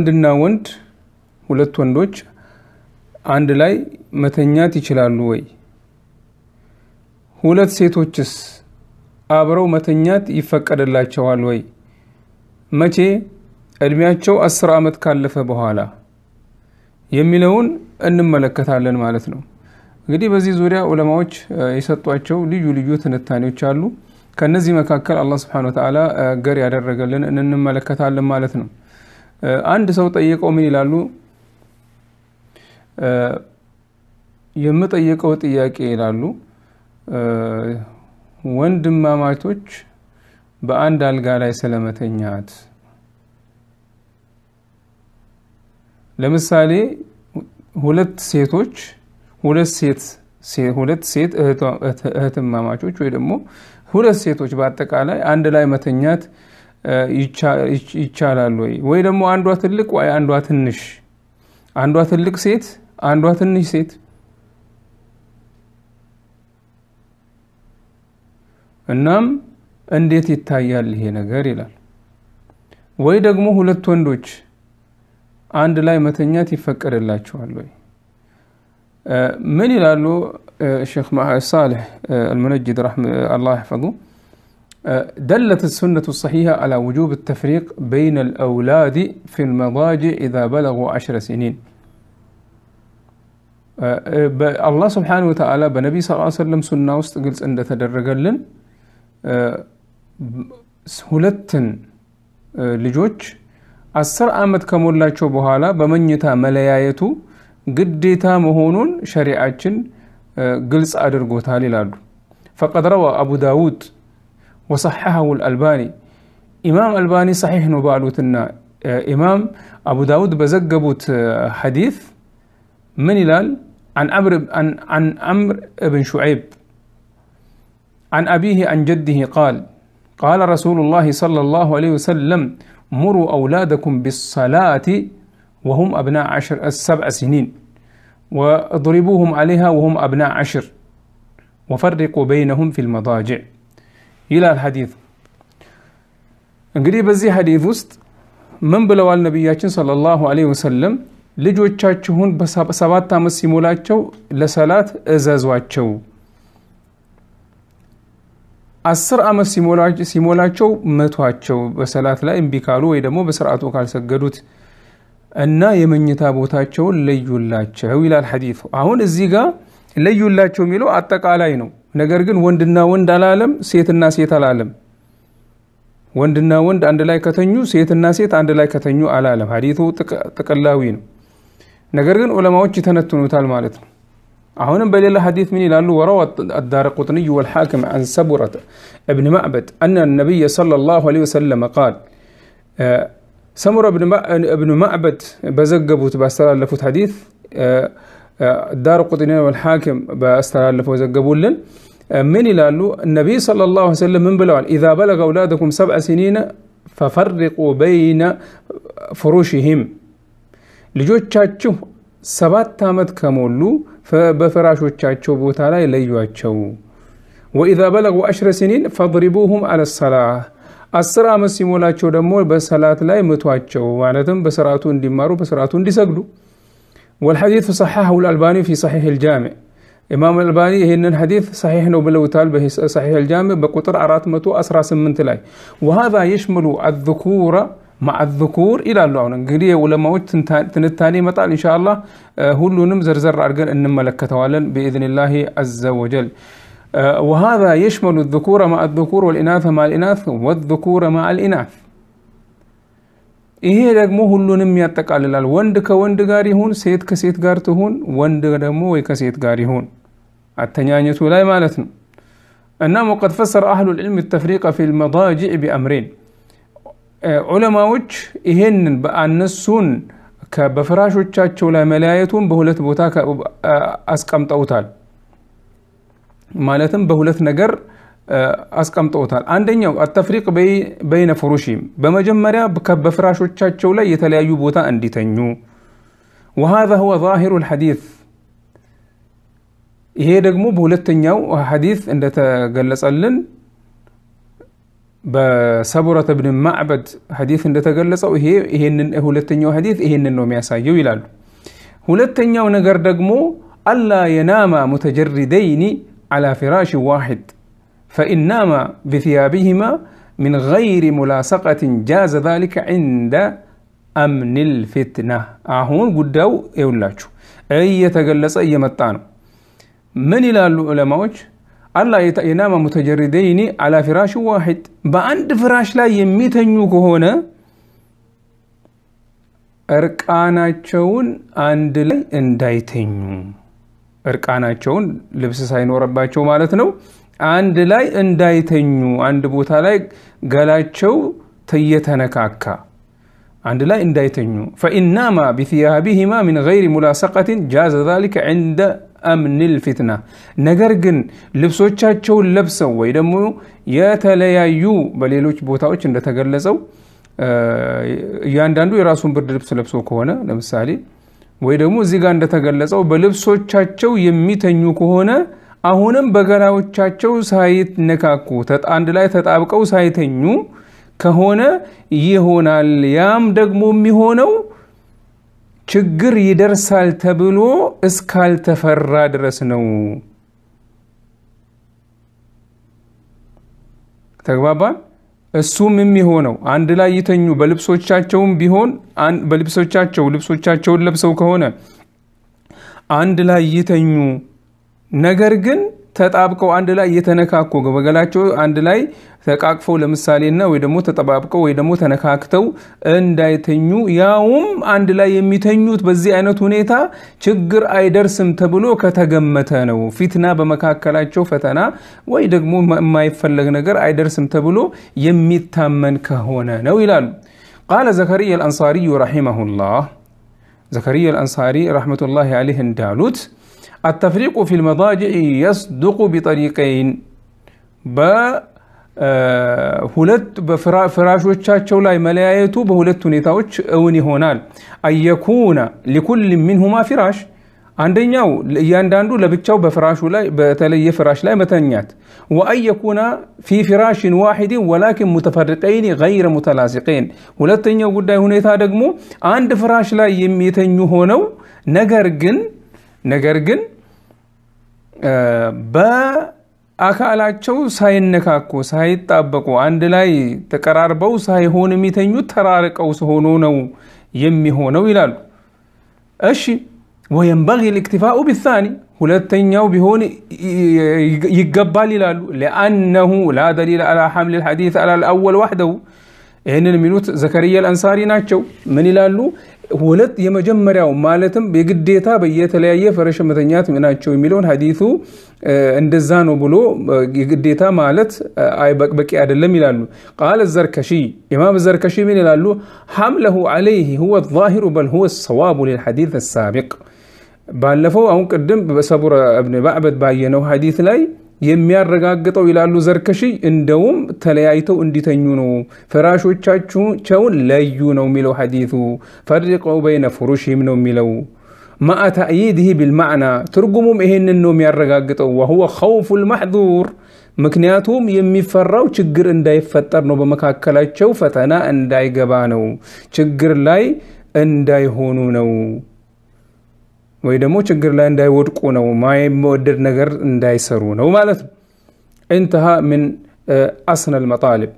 ወንድና ወንድ ሁለት ወንዶች አንድ ላይ መተኛት ይችላሉ ወይ? ሁለት ሴቶችስ አብረው መተኛት ይፈቀድላቸዋል ወይ? መቼ? እድሜያቸው አስር ዓመት ካለፈ በኋላ የሚለውን እንመለከታለን ማለት ነው። እንግዲህ በዚህ ዙሪያ ዑለማዎች የሰጧቸው ልዩ ልዩ ትንታኔዎች አሉ። ከነዚህ መካከል አላህ ስብሐነ ወተዓላ ገር ያደረገልን እንመለከታለን ማለት ነው። አንድ ሰው ጠይቀው ምን ይላሉ? የምጠይቀው ጥያቄ ይላሉ ወንድማማቾች በአንድ አልጋ ላይ ስለመተኛት። ለምሳሌ ሁለት ሴቶች ሁለት ሴት ሁለት ሴት እህትማማቾች ወይ ደግሞ ሁለት ሴቶች በአጠቃላይ አንድ ላይ መተኛት ይቻላል ወይ? ወይ ደግሞ አንዷ ትልቅ ወይ አንዷ ትንሽ፣ አንዷ ትልቅ ሴት አንዷ ትንሽ ሴት እናም እንዴት ይታያል ይሄ ነገር ይላል። ወይ ደግሞ ሁለት ወንዶች አንድ ላይ መተኛት ይፈቀድላቸዋል ወይ? ምን ይላሉ ሼክ ሳልሕ አልሙነጅድ አላህ ይሕፈዙ دلت السنة الصحيحة على وجوب التفريق بين الأولاد في المضاجع إذا بلغوا عشر سنين أه، الله سبحانه وتعالى بنبي صلى الله عليه وسلم سنة ውስጥ أه، أه، لجوج እንደተደረገልን ሁለትን ልጆች አስር ዓመት بمن يتا በመኝታ መለያየቱ ግዴታ መሆኑን ሸሪዓችን ግልጽ አድርጎታል ይላሉ فقد روى أبو داود وصححه الألباني إمام ألباني صحيح نبالوتنا آه، إمام أبو داود بزقبوت آه، حديث من إلال عن أمر عن عن أمر بن شعيب عن أبيه عن جده قال قال رسول الله صلى الله عليه وسلم مروا أولادكم بالصلاة وهم أبناء عشر السبع سنين واضربوهم عليها وهم أبناء عشر وفرقوا بينهم في المضاجع ይላል ሐዲቱ። እንግዲህ በዚህ ሐዲት ውስጥ ምን ብለዋል ነቢያችን ሰለላሁ ዐለይሂ ወሰለም? ልጆቻችሁን በሰባት ዓመት ሲሞላቸው ለሰላት እዘዟቸው፣ አስር ዓመት ሲሞላቸው መቷቸው በሰላት ላይ እምቢ ካሉ ወይ ደግሞ በስርዓቱ ካልሰገዱት እና የመኝታ ቦታቸውን ለዩላቸው ይላል ሐዲቱ። አሁን እዚህ ጋር ለዩላቸው የሚለው አጠቃላይ ነው። نجرجن وندنا وند العالم سيت الناس يت العالم وندنا وند عند لا كتنيو سيت الناس يت عند لا كتنيو العالم حديثه تك تكلاوين نجرجن ولا ما وجه تنتون وتعلم عليهم أهون بليلة حديث مني لأنه وروى الدار قطني والحاكم عن سبرة ابن معبد أن النبي صلى الله عليه وسلم قال سمر ابن ابن معبد بزقبوت باستلالفوت حديث دار قطني والحاكم باستلالفوت زقبولن لن ምን ይላሉ? ነቢይ ሰለላሁ ዐለይሂ ወሰለም ምን ብለዋል? ኢዛ በለገ አውላደኩም ሰብዐ ሲኒነ ፈፈርቁ በይነ ፍሩሽሂም ልጆቻችሁ ሰባት ዓመት ከሞሉ በፍራሾቻቸው ቦታ ላይ ለዩቸው። ወኢዛ በለጉ አሽረ ሲኒን ፈድሪቡሁም አለሰላህ አስር ዓመት ሲሞላቸው ደግሞ በሰላት ላይ ምቷቸው፣ ማለትም በስርዓቱ እንዲማሩ በስርዓቱ እንዲሰግዱ። ወልሐዲቱ ሰሐሐሁ አልአልባኒ ፊ ሰሒሕ ልጃሚዕ امام الباني هي ان الحديث صحيح نوبل لو تال به صحيح الجامع بقطر متو اسرى سمنت تلاي وهذا يشمل الذكور مع الذكور الى اللون انقلي ولما وجدت تنتاني مطال ان شاء الله هو آه، اللي نمزر زر ارقل ان ملكتوالا باذن الله عز وجل آه، وهذا يشمل الذكور مع الذكور والاناث مع الاناث والذكور مع الاناث ይሄ ደግሞ ሁሉንም ያጠቃልላል። ወንድ ከወንድ ጋር ይሁን፣ ሴት ከሴት ጋር ትሁን፣ ወንድ ደግሞ ወይ ከሴት ጋር ይሁን አተኛኘቱ ላይ ማለት ነው። እናም ወቀድ ፈሰረ አህሉ ልዕልም ተፍሪቀ ፊ ልመዳጅዕ ቢአምሬን ዑለማዎች ይሄንን በአነሱን በፍራሾቻቸው ላይ መለያየቱን በሁለት ቦታ አስቀምጠውታል። ማለትም በሁለት ነገር አስቀምጠውታል። አንደኛው አተፍሪቅ በይነ ፍሩሽም በመጀመሪያ በፍራሾቻቸው ላይ የተለያዩ ቦታ እንዲተኙ። ወሃዛ ሁወ ዛሂሩ ልሐዲስ ይሄ ደግሞ በሁለተኛው ሐዲስ እንደተገለጸልን በሰቡረት ብን ማዕበድ ሐዲስ እንደተገለጸው ይሄ ሁለተኛው ሐዲስ ይሄንን ነው የሚያሳየው ይላሉ። ሁለተኛው ነገር ደግሞ አላ የናማ ሙተጀሪደይኒ አላ ፍራሽ ዋሂድ فإنما بثيابهما من غير ملاصقة جاز ذلك عند أمن الفتنة አሁን ጉዳዩ ይውላችሁ እየተገለጸ እየመጣ ነው። ምን ይላሉ ዑለማዎች? አላህ የናማ ሙተጀሪደይኒ አላ ፊራሽ ዋሂድ በአንድ ፍራሽ ላይ የሚተኙ ከሆነ እርቃናቸውን አንድ ላይ እንዳይተኙ እርቃናቸውን ልብስ ሳይኖረባቸው ማለት ነው አንድ ላይ እንዳይተኙ አንድ ቦታ ላይ ገላቸው ተየተነካካ አንድ ላይ እንዳይተኙ ፈኢናማ ቢትያቢሂማ ምን ገይሪ ሙላሰቀትን ጃዘ ዛሊከ ዕንደ አምኒል ፊትና። ነገር ግን ልብሶቻቸውን ለብሰው ወይ ደግሞ የተለያዩ በሌሎች ቦታዎች እንደተገለጸው እያንዳንዱ የራሱን ብርድ ልብስ ለብሶ ከሆነ ለምሳሌ ወይ ደግሞ እዚህ ጋር እንደተገለጸው በልብሶቻቸው የሚተኙ ከሆነ አሁንም በገላዎቻቸው ሳይነካኩ አንድ ላይ ተጣብቀው ሳይተኙ ከሆነ ይሆናል። ያም ደግሞ የሚሆነው ችግር ይደርሳል ተብሎ እስካልተፈራ ድረስ ነው። ተግባባን። እሱም የሚሆነው አንድ ላይ ይተኙ በልብሶቻቸውም ቢሆን በልብሶቻቸው ልብሶቻቸውን ለብሰው ከሆነ አንድ ላይ ይተኙ ነገር ግን ተጣብቀው አንድ ላይ እየተነካኩ በገላቸው አንድ ላይ ተቃቅፈው ለምሳሌና ወይ ደግሞ ተጠባብቀው ወይ ደግሞ ተነካክተው እንዳይተኙ ያውም አንድ ላይ የሚተኙት በዚህ አይነት ሁኔታ ችግር አይደርስም ተብሎ ከተገመተ ነው። ፊትና በመካከላቸው ፈተና ወይ ደግሞ የማይፈለግ ነገር አይደርስም ተብሎ የሚታመን ከሆነ ነው ይላሉ። ቃለ ዘከርያ አልአንሳሪዩ ረሒመሁላህ ዘከርያ አልአንሳሪ ረሕመቱላሂ አለይህ እንዳሉት التفريق في المضاجع يصدق بطريقين با هولت بفراش وشاش ولا ملايته بهلت نيتاوش اوني هونال اي يكون لكل منهما فراش عندنا ياندان دو لبتشاو بفراش ولا بتلي فراش لا متنيات وان يكون في فراش واحد ولكن متفرقين غير متلاصقين هلتنيا قداي هنيتا دغمو عند فراش لا يميتنيو يهونو نجرجن نجرجن በአካላቸው ሳይነካኩ ሳይጣበቁ አንድ ላይ ተቀራርበው ሳይሆን የሚተኙት ተራርቀው ሲሆኑ ነው የሚሆነው ይላሉ። እሺ ወየንበጊ ልእክትፋኡ ቢታኒ ሁለተኛው ቢሆን ይገባል ይላሉ። ሊአነሁ ላ ደሊል አላ ሐምል ልሐዲት አላ ልአወል ዋሕደሁ ይህንን የሚሉት ዘከርያ ልአንሳሪ ናቸው። ምን ይላሉ? ሁለት የመጀመሪያው ማለትም የግዴታ በየተለያየ ፈረሽ መተኛት ናቸው የሚለውን ሀዲቱ እንደዛ ነው ብሎ የግዴታ ማለት በቂ አይደለም ይላሉ። ቃል ዘርከሺ ኢማም ዘርከሺ ምን ይላሉ? ሐምለሁ ዓለይህ ሁወ ዛሂሩ በል ሁወ ሰዋቡ ልልሐዲት ሳቢቅ ባለፈው አሁን ቅድም በሰቡረ እብን ባዕበት ባየነው ሀዲት ላይ የሚያረጋግጠው ይላሉ ዘርከሺ፣ እንደውም ተለያይተው እንዲተኙ ነው፣ ፍራሾቻቸውን ለዩ ነው የሚለው ሐዲቱ። ፈርቀው በይነ ፍሩሽም ነው የሚለው ማአ ተእይድህ ቢልማዕና ትርጉሙም ይሄንን ነው የሚያረጋግጠው። ወሁወ ኸውፉል ልማሕዙር፣ ምክንያቱም የሚፈራው ችግር እንዳይፈጠር ነው፣ በመካከላቸው ፈተና እንዳይገባ ነው፣ ችግር ላይ እንዳይሆኑ ነው። ወይ ደግሞ ችግር ላይ እንዳይወድቁ ነው مودر ነገር እንዳይሰሩ ነው ማለት ነው انتهى من اصل المطالب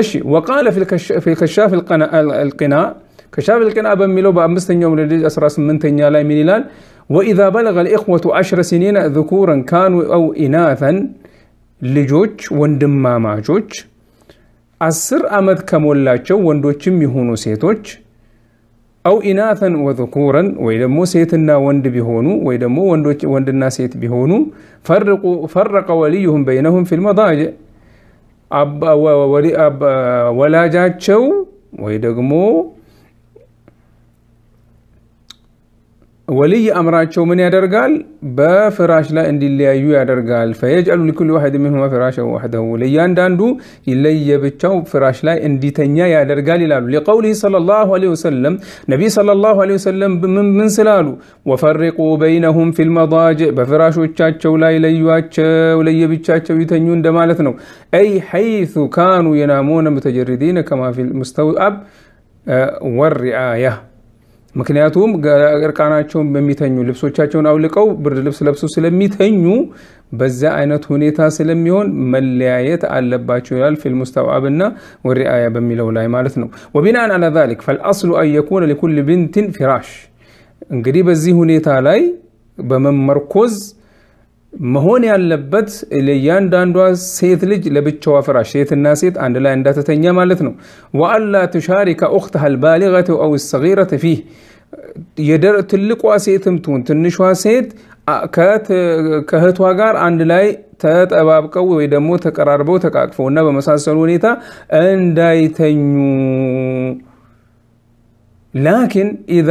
እሺ وقال في الكشاف القناء كشاف القناء بميلو بامستنيوم لدي 18 اسراس من الهلال واذا بلغ الاخوه عشر سنين ذكورا كانوا او اناثا ልጆች ወንድማማቾች አስር ዓመት ከሞላቸው ወንዶችም የሆኑ ሴቶች አው ኢናተን ወذኩረን ወይ ደግሞ ሴትና ወንድ ቢሆኑ ወይ ደግሞ ወንድና ሴት ቢሆኑ ፈረቀ ወልዩሁም በይነሁም ፊ ልመዳጅዕ ወላጃቸው ወይ ደግሞ ولي شو من يدرقال بفراش لا اندي اللي أيو يدرقال فيجعل لكل واحد منهما فراشا وحده ليان داندو اللي يبتشو فراش لا اندي تنيا يدرقال لالو لقوله صلى الله عليه وسلم نبي صلى الله عليه وسلم من, من سلالو وفرقوا بينهم في المضاجع بفراشو تشاتشو لا يليواتشو لي يبتشاتشو يتنيون دمالتنو أي حيث كانوا ينامون متجردين كما في المستوأب آه، والرعاية ምክንያቱም እርቃናቸውን በሚተኙ ልብሶቻቸውን አውልቀው ብርድ ልብስ ለብሰው ስለሚተኙ በዛ አይነት ሁኔታ ስለሚሆን መለያየት አለባቸው ይላል ፊልም ሙስተውዓብና ወሪአያ በሚለው ላይ ማለት ነው። ወቢናን አላ ዛሊክ ፈልአስሉ አን የኩነ ሊኩል ብንትን ፊራሽ እንግዲህ በዚህ ሁኔታ ላይ በመመርኮዝ መሆን ያለበት ለእያንዳንዷ ሴት ልጅ ለብቻዋ ፍራሽ ሴትና ሴት አንድ ላይ እንዳትተኛ ማለት ነው። ወአላ ቱሻሪከ ኡክትሃ አልባሊገተ አው ሰጊረተ ፊህ ትልቋ ሴትም ትሁን ትንሿ ሴት ከእህቷ ጋር አንድ ላይ ተጠባብቀው ወይ ደግሞ ተቀራርበው ተቃቅፈው እና በመሳሰሉ ሁኔታ እንዳይተኙ ላኪን ኢዛ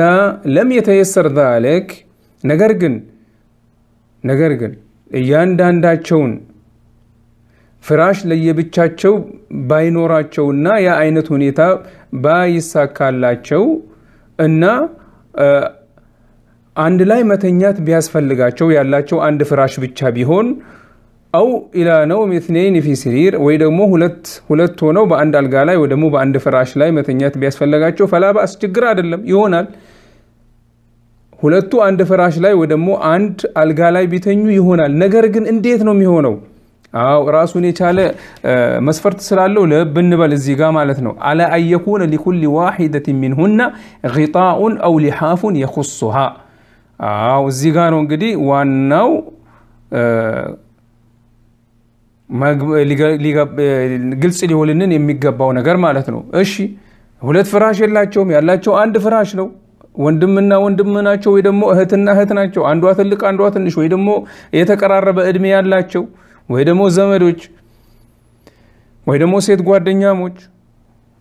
ለም የተየሰር ዛሊክ ነገር ግን ነገር ግን እያንዳንዳቸውን ፍራሽ ለየብቻቸው ባይኖራቸውና ያ አይነት ሁኔታ ባይሳካላቸው እና አንድ ላይ መተኛት ቢያስፈልጋቸው ያላቸው አንድ ፍራሽ ብቻ ቢሆን አው ኢላ ነውም ኢትነይን ፊ ስሪር ወይ ደግሞ ሁለት ሁለት ሆነው በአንድ አልጋ ላይ ወይ ደግሞ በአንድ ፍራሽ ላይ መተኛት ቢያስፈልጋቸው ፈላ ባእስ ችግር አይደለም ይሆናል። ሁለቱ አንድ ፍራሽ ላይ ወይ ደግሞ አንድ አልጋ ላይ ቢተኙ ይሆናል። ነገር ግን እንዴት ነው የሚሆነው? አዎ ራሱን የቻለ መስፈርት ስላለው ልብ እንበል እዚህ ጋር ማለት ነው። አለ አየኩነ ሊኩል ዋሂደት ሚንሁና ጣኡን አው ሊሓፉን የኹሱሃ። አዎ እዚህ ጋር ነው እንግዲህ ዋናው ግልጽ ሊሆንልን የሚገባው ነገር ማለት ነው። እሺ ሁለት ፍራሽ የላቸውም፣ ያላቸው አንድ ፍራሽ ነው። ወንድምና ወንድም ናቸው፣ ወይ ደግሞ እህትና እህት ናቸው። አንዷ ትልቅ አንዷ ትንሽ፣ ወይ ደግሞ የተቀራረበ እድሜ ያላቸው፣ ወይ ደግሞ ዘመዶች፣ ወይ ደግሞ ሴት ጓደኛሞች፣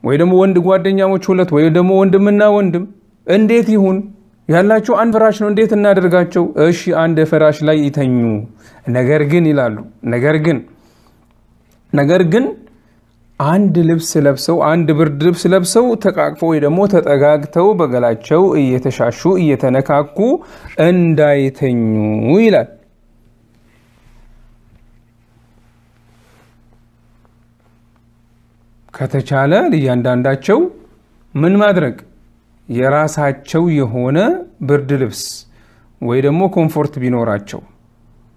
ወይ ደግሞ ወንድ ጓደኛሞች ሁለት፣ ወይ ደግሞ ወንድምና ወንድም። እንዴት ይሁን? ያላቸው አንድ ፍራሽ ነው። እንዴት እናደርጋቸው? እሺ አንድ ፍራሽ ላይ ይተኙ። ነገር ግን ይላሉ ነገር ግን ነገር ግን አንድ ልብስ ለብሰው አንድ ብርድ ልብስ ለብሰው ተቃቅፈው ወይ ደግሞ ተጠጋግተው በገላቸው እየተሻሹ እየተነካኩ እንዳይተኙ ይላል። ከተቻለ እያንዳንዳቸው ምን ማድረግ የራሳቸው የሆነ ብርድ ልብስ ወይ ደግሞ ኮምፎርት ቢኖራቸው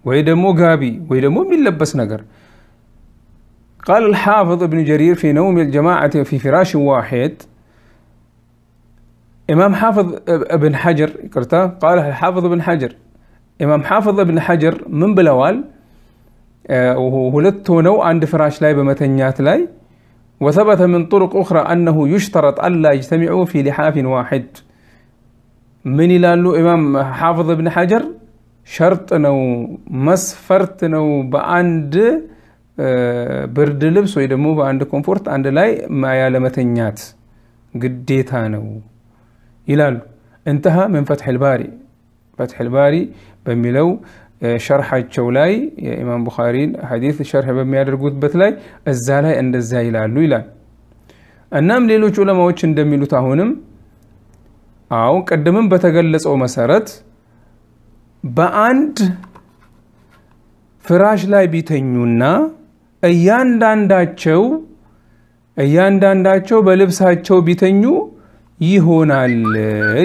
ወይ ደግሞ ጋቢ ወይ ደግሞ የሚለበስ ነገር قال الحافظ ابن جرير في نوم الجماعة في فراش واحد إمام حافظ ابن حجر قرته قال الحافظ ابن حجر إمام حافظ ابن حجر من بلوال آه، ولدت نو عند فراش لاي بمتنيات لاي وثبت من طرق أخرى أنه يشترط ألا يجتمعوا في لحاف واحد من إلى إمام حافظ ابن حجر شرط نو مسفرت نو بأند ብርድ ልብስ ወይ ደግሞ በአንድ ኮምፎርት አንድ ላይ ያለመተኛት ግዴታ ነው ይላሉ። እንተሃ ምን ፈትሕ ልባሪ በሚለው ሸርሓቸው ላይ የኢማም ቡኻሪን ሐዲስ ሸርሕ በሚያደርጉበት ላይ እዛ ላይ እንደዛ ይላሉ ይላል። እናም ሌሎች ዑለማዎች እንደሚሉት አሁንም አዎ ቅድምም በተገለጸው መሰረት በአንድ ፍራሽ ላይ ቢተኙና እያንዳንዳቸው እያንዳንዳቸው በልብሳቸው ቢተኙ ይሆናል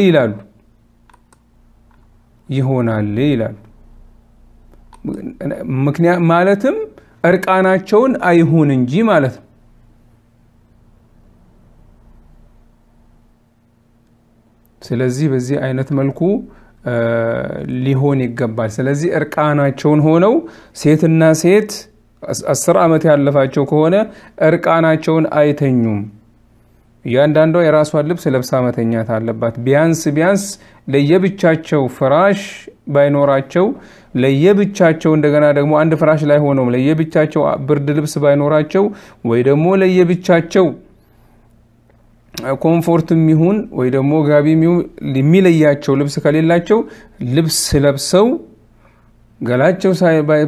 ይላሉ ይሆናል ይላሉ። ምክንያት ማለትም እርቃናቸውን አይሁን እንጂ ማለት ነው። ስለዚህ በዚህ አይነት መልኩ ሊሆን ይገባል። ስለዚህ እርቃናቸውን ሆነው ሴትና ሴት አስር ዓመት ያለፋቸው ከሆነ እርቃናቸውን አይተኙም። እያንዳንዷ የራሷን ልብስ ለብሳ መተኛት አለባት። ቢያንስ ቢያንስ ለየብቻቸው ፍራሽ ባይኖራቸው ለየብቻቸው እንደገና ደግሞ አንድ ፍራሽ ላይ ሆነውም ለየብቻቸው ብርድ ልብስ ባይኖራቸው ወይ ደግሞ ለየብቻቸው ኮምፎርት የሚሆን ወይ ደግሞ ጋቢ የሚለያቸው ልብስ ከሌላቸው ልብስ ለብሰው ገላቸው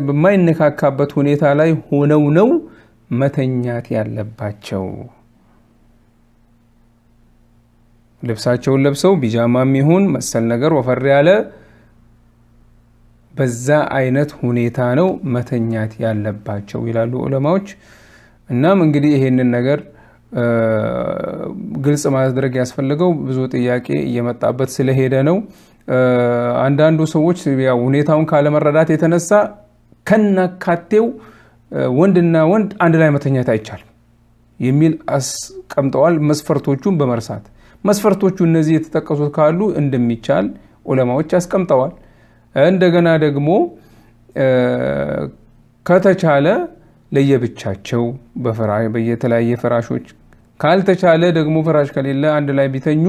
በማይነካካበት ሁኔታ ላይ ሆነው ነው መተኛት ያለባቸው። ልብሳቸውን ለብሰው ቢጃማም ይሁን መሰል ነገር ወፈር ያለ በዛ አይነት ሁኔታ ነው መተኛት ያለባቸው ይላሉ ዑለማዎች። እናም እንግዲህ ይሄንን ነገር ግልጽ ማድረግ ያስፈልገው ብዙ ጥያቄ እየመጣበት ስለሄደ ነው። አንዳንዱ ሰዎች ሁኔታውን ካለመረዳት የተነሳ ከናካቴው ወንድና ወንድ አንድ ላይ መተኛት አይቻልም የሚል አስቀምጠዋል። መስፈርቶቹን በመርሳት መስፈርቶቹ እነዚህ የተጠቀሱት ካሉ እንደሚቻል ዑለማዎች አስቀምጠዋል። እንደገና ደግሞ ከተቻለ ለየብቻቸው በየተለያየ ፍራሾች ካልተቻለ ደግሞ ፍራሽ ከሌለ አንድ ላይ ቢተኙ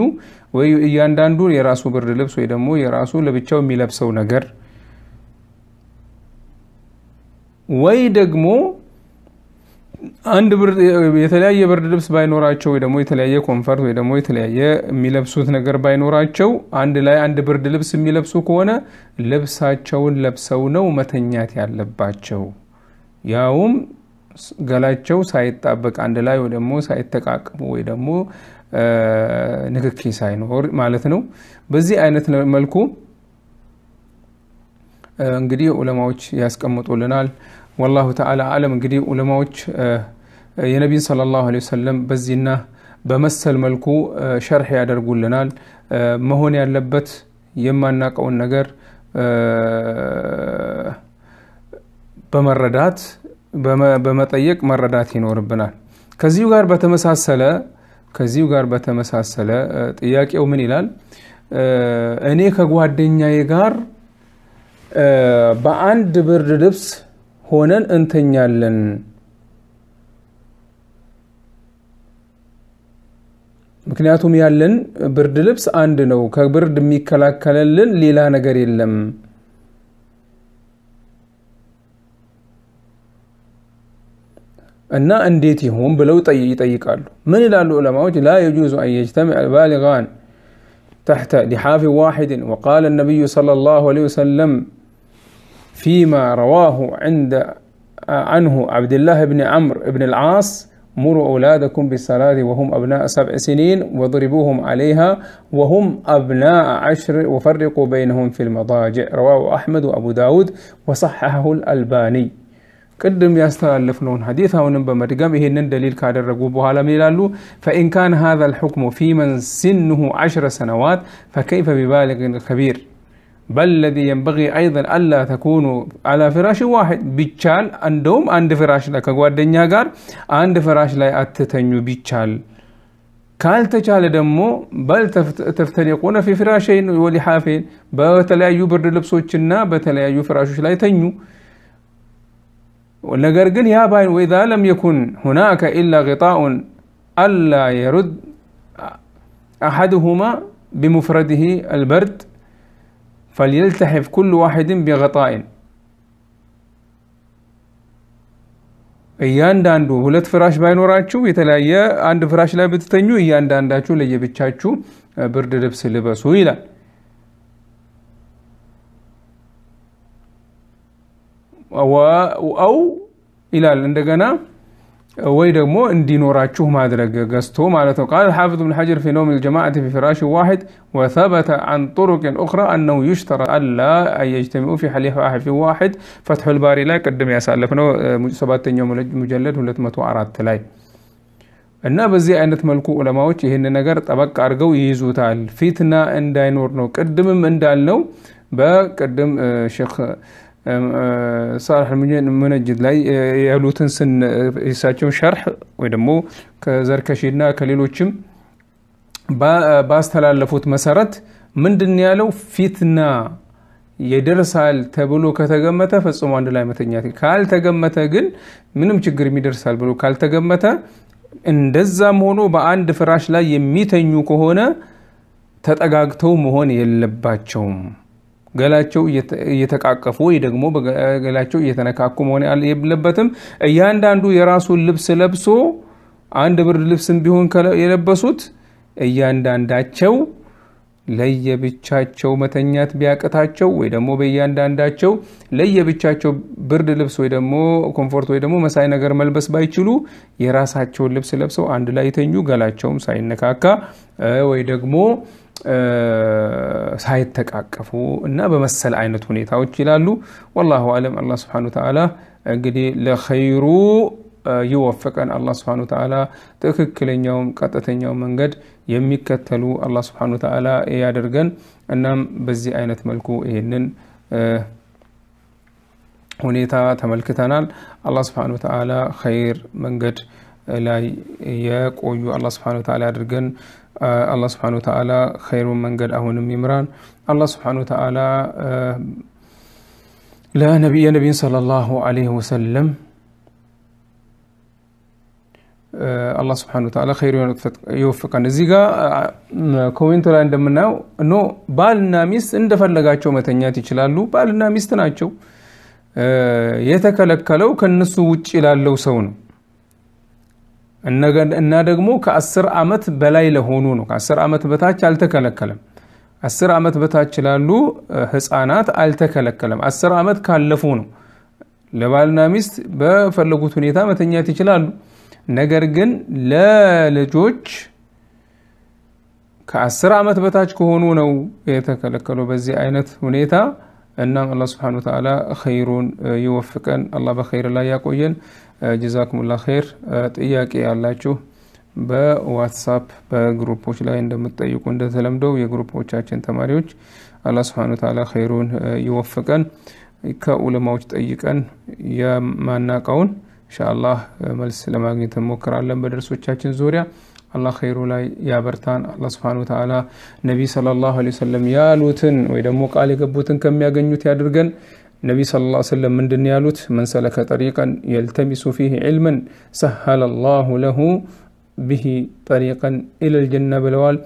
ወይ እያንዳንዱ የራሱ ብርድ ልብስ ወይ ደግሞ የራሱ ለብቻው የሚለብሰው ነገር ወይ ደግሞ አንድ የተለያየ ብርድ ልብስ ባይኖራቸው ወይ ደግሞ የተለያየ ኮንፈርት ወይ ደግሞ የተለያየ የሚለብሱት ነገር ባይኖራቸው አንድ ላይ አንድ ብርድ ልብስ የሚለብሱ ከሆነ ልብሳቸውን ለብሰው ነው መተኛት ያለባቸው ያውም ገላቸው ሳይጣበቅ አንድ ላይ ወይ ደግሞ ሳይተቃቅሙ ወይ ደግሞ ንክኪ ሳይኖር ማለት ነው። በዚህ አይነት መልኩ እንግዲህ ዑለማዎች ያስቀምጡልናል። ወላሁ ተዓላ አለም። እንግዲህ ዑለማዎች የነቢን ሰለላሁ ዐለይሂ ወሰለም በዚህና በመሰል መልኩ ሸርሕ ያደርጉልናል። መሆን ያለበት የማናቀውን ነገር በመረዳት በመጠየቅ መረዳት ይኖርብናል። ከዚሁ ጋር በተመሳሰለ ከዚሁ ጋር በተመሳሰለ ጥያቄው ምን ይላል? እኔ ከጓደኛዬ ጋር በአንድ ብርድ ልብስ ሆነን እንተኛለን። ምክንያቱም ያለን ብርድ ልብስ አንድ ነው። ከብርድ የሚከላከለልን ሌላ ነገር የለም። እና እንዴት ይሁን قال من ምን ይላሉ لا يجوز أن يجتمع البالغان تحت لحاف واحد وقال النبي صلى الله عليه وسلم فيما رواه عند عنه عبد الله بن عمرو بن العاص مروا أولادكم بالصلاة وهم أبناء سبع سنين واضربوهم عليها وهم أبناء عشر وفرقوا بينهم في المضاجع رواه أحمد وأبو داود وصححه الألباني قدم يستغلفنون حديثة وننبما تقام إهنن دليل كادر رقوبها لم يلالو فإن كان هذا الحكم في من سنه عشر سنوات فكيف ببالغ كبير بل الذي ينبغي أيضا ألا تكون على فراش واحد بيتشال أندوم عند فراش لك قوار دنيا قار عند فراش لا أتتنيو بيتشال قال تجال دمو بل تفتريقون في فراشين ولحافين بل تلا يبرد لبسوچنا بل تلا يفراشوش لا يتنيو ولقرقل يا باين وإذا لم يكن هناك إلا غطاء ألا يرد أحدهما بمفرده البرد فليلتحف كل واحد بغطاء እያንዳንዱ ሁለት ፍራሽ ባይኖራችሁ የተለያየ አንድ ፍራሽ ላይ ብትተኙ እያንዳንዳችሁ ለየብቻችሁ ብርድ ልብስ ልበሱ ይላል። አው ይላል እንደገና ወይ ደግሞ እንዲኖራችሁ ማድረግ ገዝቶ ማለት ነው። ቃል ሓፊዝ ብን ሓጀር ፊ ነውም ልጀማዓት ፊ ፍራሽ ዋሕድ ወተበተ አን ጡሩቅን ኡኽራ አነው ዩሽተራ አላ አየጅተሚኡ ፊ ሐሊፍ አሕፊ ዋሕድ ፈትሑ ልባሪ ላይ ቅድም ያሳለፍነው ሰባተኛው ሙጀለድ 204 ላይ እና በዚህ አይነት መልኩ ዑለማዎች ይህን ነገር ጠበቅ አድርገው ይይዙታል። ፊትና እንዳይኖር ነው። ቅድምም እንዳልነው በቅድም ሼክ ሳልሕ ልሙነጅድ ላይ ያሉትን ስን የሳቸውን ሸርሕ ወይ ደግሞ ከዘርከሺና ከሌሎችም ባስተላለፉት መሰረት ምንድን ያለው ፊትና የደርሳል ተብሎ ከተገመተ ፈጽሞ አንድ ላይ መተኛት፣ ካልተገመተ ግን ምንም ችግር የሚደርሳል ብሎ ካልተገመተ እንደዛም ሆኖ በአንድ ፍራሽ ላይ የሚተኙ ከሆነ ተጠጋግተው መሆን የለባቸውም። ገላቸው እየተቃቀፉ ወይ ደግሞ ገላቸው እየተነካኩ መሆን የለበትም። እያንዳንዱ የራሱን ልብስ ለብሶ አንድ ብርድ ልብስም ቢሆን የለበሱት እያንዳንዳቸው ለየብቻቸው መተኛት ቢያቅታቸው ወይ ደግሞ በእያንዳንዳቸው ለየብቻቸው ብርድ ልብስ ወይ ደግሞ ኮንፎርት ወይ ደግሞ መሳይ ነገር መልበስ ባይችሉ የራሳቸውን ልብስ ለብሰው አንድ ላይ ተኙ፣ ገላቸውም ሳይነካካ ወይ ደግሞ ሳይተቃቀፉ እና በመሰል አይነት ሁኔታዎች ይላሉ። ወላሁ አለም። አላህ ስብሐነሁ ወተዓላ እንግዲህ ለኸይሩ ይወፈቀን አላህ ስብሐነሁ ወተዓላ ትክክለኛውም ቀጥተኛው መንገድ የሚከተሉ አላህ ስብሐነሁ ወተዓላ ያደርገን። እናም በዚህ አይነት መልኩ ይህንን ሁኔታ ተመልክተናል። አላህ ስብሐነሁ ወተዓላ ኸይር መንገድ ላይ የቆዩ አላህ ስብሐነሁ ወተዓላ ያድርገን። አላህ ስብሓን ወተዓላ ኸይሩን መንገድ አሁንም ይምራን። አላህ ስብሓን ወተዓላ የነቢይን ሰለላሁ ዐለይሂ ወሰለም አላህ ስብሓነሁ ወተዓላ ኸይሩ ይወፍቀን። እዚህ ጋር ኮሜንቱ ላይ እንደምናየው ኖ ባልና ሚስት እንደፈለጋቸው መተኛት ይችላሉ። ባልና ሚስት ናቸው። የተከለከለው ከነሱ ውጭ ላለው ሰው ነው። እና ደግሞ ከአስር ዓመት በላይ ለሆኑ ነው። ከአስር ዓመት በታች አልተከለከለም። አስር ዓመት በታች ላሉ ህፃናት አልተከለከለም። አስር ዓመት ካለፉ ነው ለባልና ሚስት በፈለጉት ሁኔታ መተኛት ይችላሉ። ነገር ግን ለልጆች ከአስር ዓመት በታች ከሆኑ ነው የተከለከለው በዚህ አይነት ሁኔታ እናም አላህ ስብሓነ ወተዓላ ኸይሩን ይወፍቀን። አላህ በኸይር ላይ ያቆየን። ጀዛኩሙላ ኸይር። ጥያቄ ያላችሁ በዋትሳፕ በግሩፖች ላይ እንደምትጠይቁ እንደተለምደው የግሩፖቻችን ተማሪዎች አላህ ስብሓነ ወተዓላ ኸይሩን ይወፍቀን። ከኡለማዎች ጠይቀን የማናቀውን ኢንሻአላህ መልስ ለማግኘት እንሞክራለን በደርሶቻችን ዙሪያ አላህ ኸይሩ ላይ ያበርታን። አላህ ስብሓን ወተዓላ ነቢይ ሰለላሁ ዐለይሂ ወሰለም ያሉትን ወይ ደግሞ ቃል የገቡትን ከሚያገኙት ያድርገን። ነቢ ስ ላ ስለም ምንድን ያሉት? መን ሰለከ ጠሪቀን የልተሚሱ ፊህ ዒልመን ሰሀለ ላሁ ለሁ ብሂ ጠሪቀን ኢለል ጀና ብለዋል።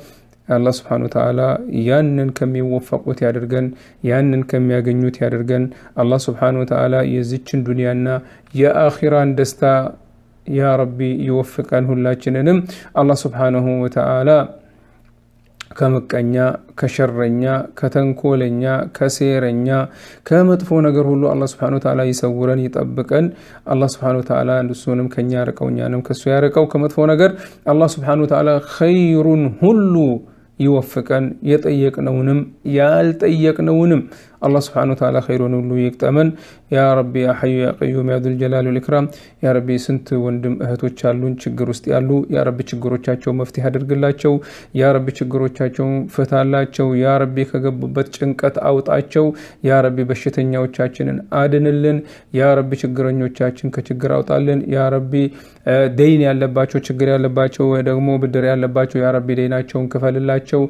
አላህ ስብሓን ወተዓላ ያንን ከሚወፈቁት ያደርገን፣ ያንን ከሚያገኙት ያደርገን። አላህ ስብሓን ወተዓላ የዚችን ዱንያና የአኺራን ደስታ ያ ረቢ ይወፍቀን ሁላችንንም አላህ ስብሓነሁ ወተዓላ ከምቀኛ ከሸረኛ ከተንኮለኛ ከሴረኛ ከመጥፎ ነገር ሁሉ አላህ ስብሓነ ወተዓላ ይሰውረን ይጠብቀን። አላህ ስብሓነ ወተዓላ እሱንም ከኛ ያርቀው እኛንም ከሱ ያርቀው። ከመጥፎ ነገር አላህ ስብሓነ ወተዓላ ኸይሩን ሁሉ ይወፍቀን። የጠየቅነውንም ያልጠየቅነውንም አላህ ስብሓነ ወተዓላ ኸይሩን ሁሉ ይግጠመን። ያ ረቢ ያ ሐዩ ያ ቀዩም ያ ዙል ጀላሊ ያ ረቢ ስንት ወንድም እህቶች አሉን ችግር ውስጥ ያሉ። ያ ረቢ ችግሮቻቸው መፍትሄ አድርግላቸው። ያ ረቢ ችግሮቻቸው ፍታላቸው። ያ ረቢ ከገቡበት ጭንቀት አውጣቸው። ያ ረቢ በሽተኛዎቻችንን አድንልን። ያ ረቢ ችግረኞቻችን ከችግር አውጣልን። ያ ረቢ ደይን ያለባቸው ችግር ያለባቸው ደግሞ ብድር ያለባቸው ያ ረቢ ደይናቸውን ክፈልላቸው።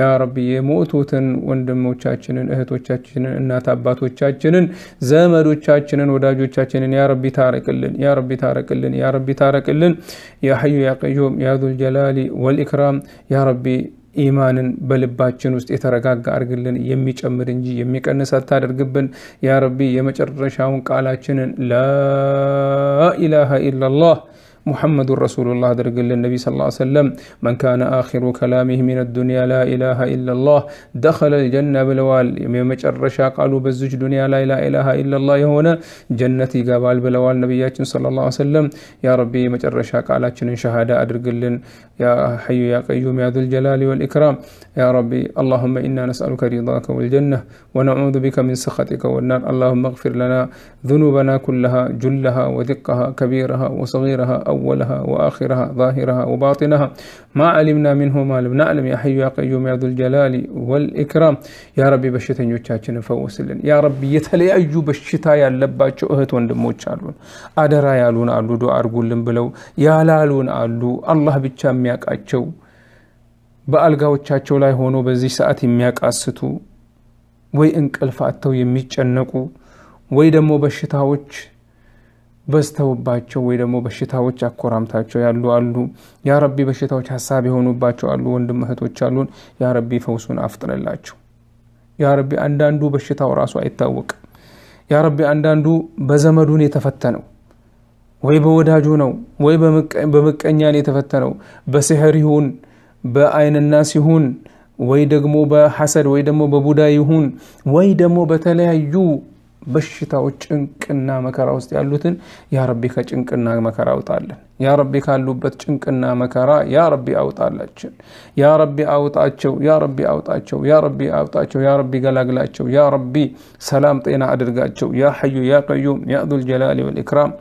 ያ ረቢ የሞቱትን ወንድሞቻችንን እህቶቻችን እናቶቻችንን እናት አባቶቻችንን ዘመዶቻችንን ወዳጆቻችንን ያረቢ ታረቅልን ያረቢ ታረቅልን ያረቢ ታረቅልን ያሐዩ ያቀዩም ያዙልጀላሊ ወልኢክራም ያረቢ ኢማንን በልባችን ውስጥ የተረጋጋ አድርግልን። የሚጨምር እንጂ የሚቀንስ አታደርግብን። ያ ረቢ የመጨረሻውን ቃላችንን ላኢላሃ ኢላላህ محمد رسول الله درقل النبي صلى الله عليه وسلم من كان آخر كلامه من الدنيا لا إله إلا الله دخل الجنة بلوال يميمج الرشا قالوا بزج دنيا لا إله إلا الله هنا جنتي قبال بلوال نبياتنا صلى الله عليه وسلم يا ربي يميمج الرشا قالاتنا شهادة أدرقل يا حي يا قيوم يا ذو الجلال والإكرام يا ربي اللهم إنا نسألك رضاك والجنة ونعوذ بك من سخطك والنار اللهم اغفر لنا ذنوبنا كلها جلها ودقها كبيرها وصغيرها أولها وآخرها ظاهرها وباطنها ما علمنا منه ما لم نعلم يا حي يا قيوم يا ذو الجلال والإكرام يا ربي በሽተኞቻችንን ፈውስልን ያ ረቢ የተለያዩ በሽታ ያለባቸው እህት ወንድሞች አሉን አደራ ያሉን አሉ ዱዓ አድርጉልን ብለው ያላሉን አሉ አላህ ብቻ የሚያውቃቸው በአልጋዎቻቸው ላይ ሆኖ በዚህ ሰዓት የሚያቃስቱ ወይ እንቅልፍ አጥተው የሚጨነቁ ወይ ደግሞ በሽታዎች በዝተውባቸው ወይ ደግሞ በሽታዎች አኮራምታቸው ያሉ አሉ። ያ ረቢ በሽታዎች ሀሳብ የሆኑባቸው አሉ። ወንድም እህቶች አሉን። ያ ረቢ ፈውሱን አፍጥንላቸው። ያ ረቢ አንዳንዱ በሽታው ራሱ አይታወቅም። ያ ረቢ አንዳንዱ በዘመዱን የተፈተነው ወይ በወዳጁ ነው ወይ በምቀኛን የተፈተነው በስሕር ይሁን በአይንና ሲሁን ወይ ደግሞ በሐሰድ ወይ ደግሞ በቡዳ ይሁን ወይ ደግሞ በተለያዩ በሽታዎች ጭንቅና መከራ ውስጥ ያሉትን ያ ረቢ ከጭንቅና መከራ አውጣለን። ያ ረቢ ካሉበት ጭንቅና መከራ ያ ረቢ አውጣላችን። ያ ረቢ አውጣቸው፣ ያ ረቢ አውጣቸው፣ ያ ረቢ አውጣቸው፣ ያ ረቢ ገላግላቸው፣ ያ ረቢ ሰላም ጤና አድርጋቸው። ያ ሐዩ ያ ቀዩም ያ ዙልጀላሊ ወልኢክራም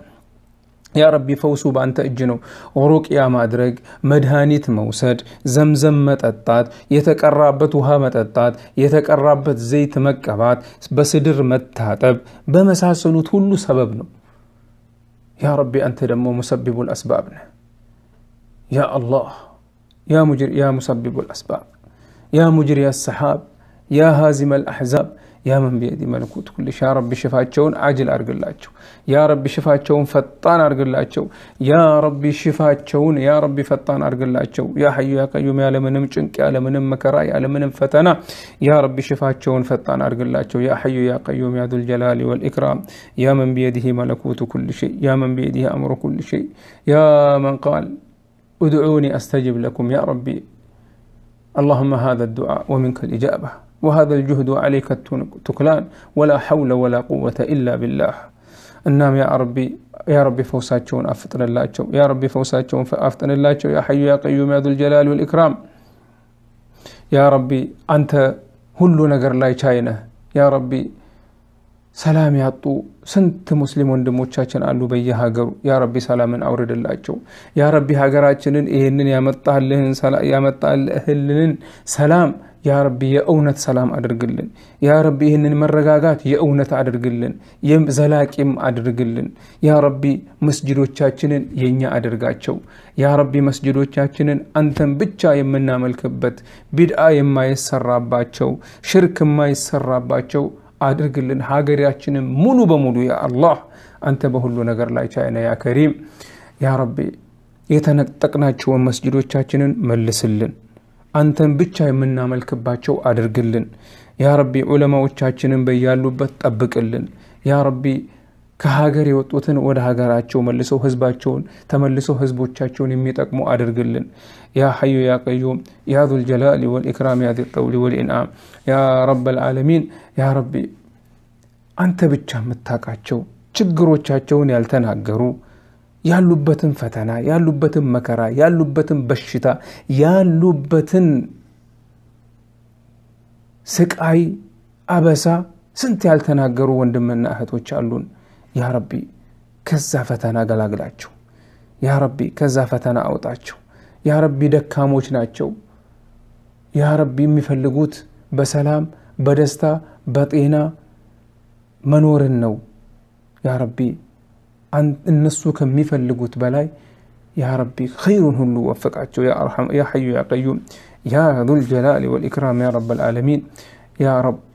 يا ربي فوسو بانت اجنو غروك يا مادرق مدهاني تموسد زمزم متتات يتك الرابط وها متتات يتك الرابط زيت مكبات بسدر متتاتب بمساسنو تهلو سببنو يا ربي انت دمو مسبب الاسبابنا يا الله يا مجر يا مسبب الاسباب يا مجري السحاب يا هازم الاحزاب يا من بيدي ملكوت كل شيء يا ربي شفاتشون عجل ارجلاتشو يا ربي تشون فطان أرجل ارجلاتشو يا ربي تشون يا ربي فطان أرجل ارجلاتشو يا حي يا قيوم يا لمنم چنك يا لمنم مكرا يا لمنم فتنا يا ربي تشون فطان أرجل ارجلاتشو يا حي يا قيوم يا ذو الجلال والاكرام يا من بيده ملكوت كل شيء يا من بيده امر كل شيء يا من قال ادعوني استجب لكم يا ربي اللهم هذا الدعاء ومنك الاجابه وهذا الجهد عليك تكلان ولا حول ولا قوة إلا بالله النام يا ربي يا ربي فوساتشون أفتن الله يا ربي فوساتشون فأفتن الله يا حي يا قيوم يا ذو الجلال والإكرام يا ربي أنت هل نقر لا يشاينة يا ربي سلام يا طو سنت مسلم وندمو تشاچن قالو بيا هاجر يا ربي سلام من اورد اللاچو يا ربي هاجراچنن ايهنن يا متطال لهن سلام يا متطال اهلنن سلام ያ ረቢ የእውነት ሰላም አድርግልን። ያ ረቢ ይህንን መረጋጋት የእውነት አድርግልን፣ ዘላቂም አድርግልን። ያ ረቢ መስጅዶቻችንን የእኛ አድርጋቸው። ያ ረቢ መስጅዶቻችንን አንተን ብቻ የምናመልክበት ቢድአ የማይሰራባቸው፣ ሽርክ የማይሰራባቸው አድርግልን። ሀገራችንን ሙሉ በሙሉ ያ አላህ አንተ በሁሉ ነገር ላይ ቻይና ያ ከሪም ያ ረቢ የተነጠቅናቸውን መስጅዶቻችንን መልስልን። አንተን ብቻ የምናመልክባቸው አድርግልን። ያ ረቢ ዑለማዎቻችንን በያሉበት ጠብቅልን። ያ ረቢ ከሀገር የወጡትን ወደ ሀገራቸው መልሰው ህዝባቸውን ተመልሰው ህዝቦቻቸውን የሚጠቅሙ አድርግልን። ያ ሐዩ ያ ቀዩም ያ ዙልጀላሊ ወልኢክራም ያ ዚጠውሊ ወልኢንዓም ያ ረበል ዓለሚን ያ ረቢ አንተ ብቻ የምታውቃቸው ችግሮቻቸውን ያልተናገሩ ያሉበትን ፈተና፣ ያሉበትን መከራ፣ ያሉበትን በሽታ፣ ያሉበትን ስቃይ፣ አበሳ ስንት ያልተናገሩ ወንድምና እህቶች አሉን። ያ ረቢ ከዛ ፈተና ገላግላቸው፣ ያ ረቢ ከዛ ፈተና አውጣቸው። ያ ረቢ ደካሞች ናቸው። ያ ረቢ የሚፈልጉት በሰላም በደስታ በጤና መኖርን ነው። ያ ረቢ عند الناس كم يفلقوت بلاي يا ربي خير هلو وفقعته يا أرحم يا حي يا قيوم يا ذو الجلال والإكرام يا رب العالمين يا رب